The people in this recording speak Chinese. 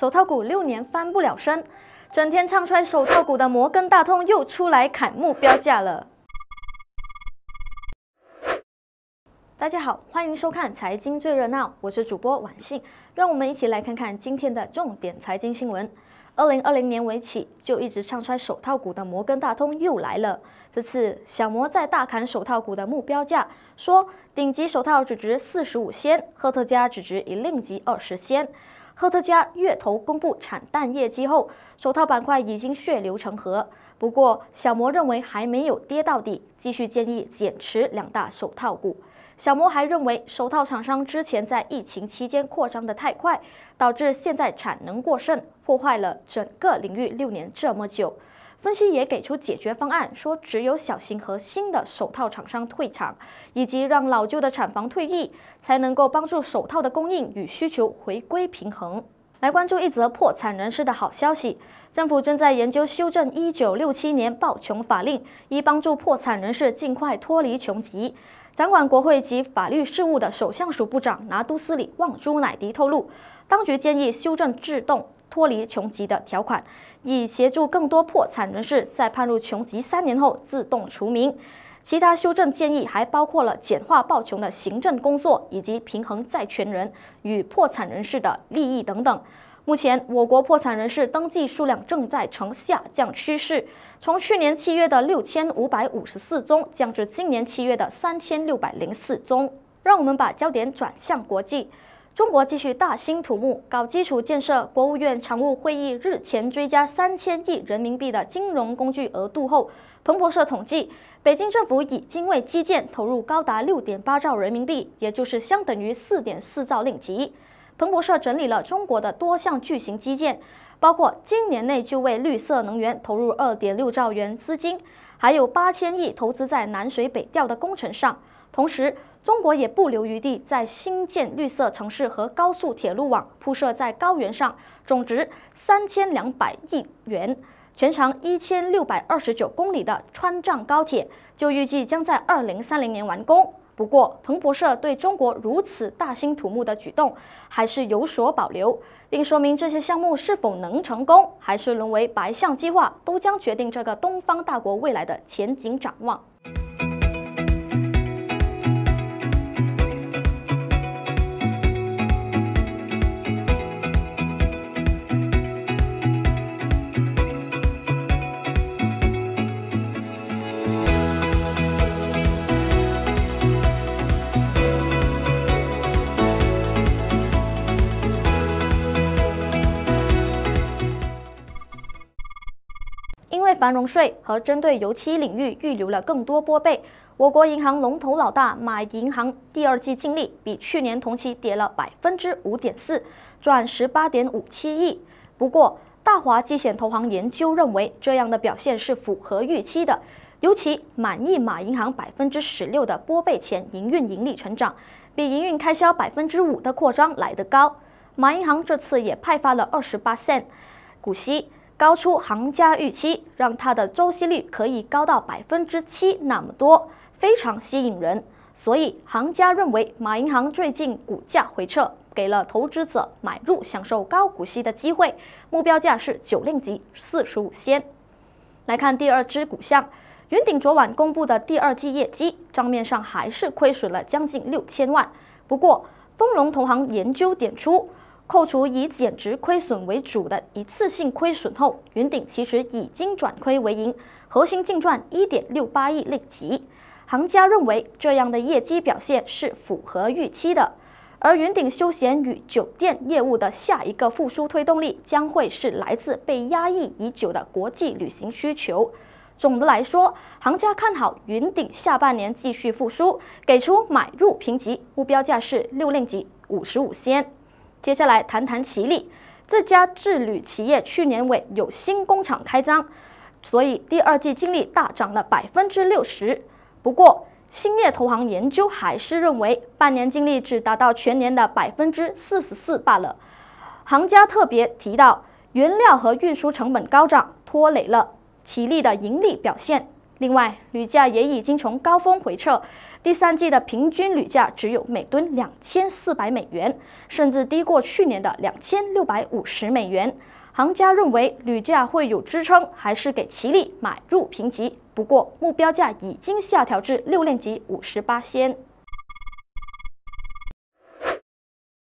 手套股六年翻不了身，整天唱衰手套股的摩根大通又出来砍目标价了。大家好，欢迎收看财经最热闹，我是主播晚信，让我们一起来看看今天的重点财经新闻。二零二零年尾起就一直唱衰手套股的摩根大通又来了，这次小摩在大砍手套股的目标价，说顶级手套只值四十五仙，赫特加只值一令级二十仙。科特加月头公布产蛋业绩后，手套板块已经血流成河。不过，小摩认为还没有跌到底，继续建议减持两大手套股。小摩还认为，手套厂商之前在疫情期间扩张的太快，导致现在产能过剩，破坏了整个领域六年这么久。分析也给出解决方案，说只有小型和新的手套厂商退场，以及让老旧的产房退役，才能够帮助手套的供应与需求回归平衡。来关注一则破产人士的好消息，政府正在研究修正1967年暴穷法令，以帮助破产人士尽快脱离穷极。掌管国会及法律事务的首相署部长拿督斯里旺朱乃迪透露，当局建议修正制动。脱离穷急的条款，以协助更多破产人士在判入穷急三年后自动除名。其他修正建议还包括了简化报穷的行政工作，以及平衡债权人与破产人士的利益等等。目前，我国破产人士登记数量正在呈下降趋势，从去年七月的六千五百五十四宗降至今年七月的三千六百零四宗。让我们把焦点转向国际。中国继续大兴土木搞基础建设。国务院常务会议日前追加三千亿人民币的金融工具额度后，彭博社统计，北京政府已经为基建投入高达六点八兆人民币，也就是相等于四点四兆令吉。彭博社整理了中国的多项巨型基建，包括今年内就为绿色能源投入二点六兆元资金，还有八千亿投资在南水北调的工程上。同时，中国也不留余地，在新建绿色城市和高速铁路网铺设在高原上，总值三千两百亿元，全长一千六百二十九公里的川藏高铁就预计将在二零三零年完工。不过，彭博社对中国如此大兴土木的举动还是有所保留，并说明这些项目是否能成功，还是沦为白象计划，都将决定这个东方大国未来的前景展望。繁荣税和针对油漆领域预留了更多拨备。我国银行龙头老大马银行第二季净利比去年同期跌了百分之五点四，赚十八点五七亿。不过，大华基险投行研究认为，这样的表现是符合预期的，尤其满意马银行百分之十六的拨备前营运盈利成长，比营运开销百分之五的扩张来得高。马银行这次也派发了二十八 cent 股息。高出行家预期，让它的周息率可以高到百分之七那么多，非常吸引人。所以行家认为，马银行最近股价回撤，给了投资者买入享受高股息的机会。目标价是九令级四十五仙。来看第二支股项，云顶昨晚公布的第二季业绩，账面上还是亏损了将近六千万。不过，丰隆同行研究点出。扣除以减值亏损为主的一次性亏损后，云顶其实已经转亏为盈，核心净赚一点六八亿令吉。行家认为这样的业绩表现是符合预期的。而云顶休闲与酒店业务的下一个复苏推动力将会是来自被压抑已久的国际旅行需求。总的来说，行家看好云顶下半年继续复苏，给出买入评级，目标价是六令吉五十五仙。接下来谈谈奇力，这家制铝企业去年尾有新工厂开张，所以第二季净利大涨了百分之六十。不过兴业投行研究还是认为，半年净利只达到全年的百分之四十四罢了。行家特别提到，原料和运输成本高涨拖累了奇力的盈利表现。另外，铝价也已经从高峰回撤，第三季的平均铝价只有每吨两千四百美元，甚至低过去年的两千六百五十美元。行家认为铝价会有支撑，还是给齐力买入评级，不过目标价已经下调至六链级五十八仙。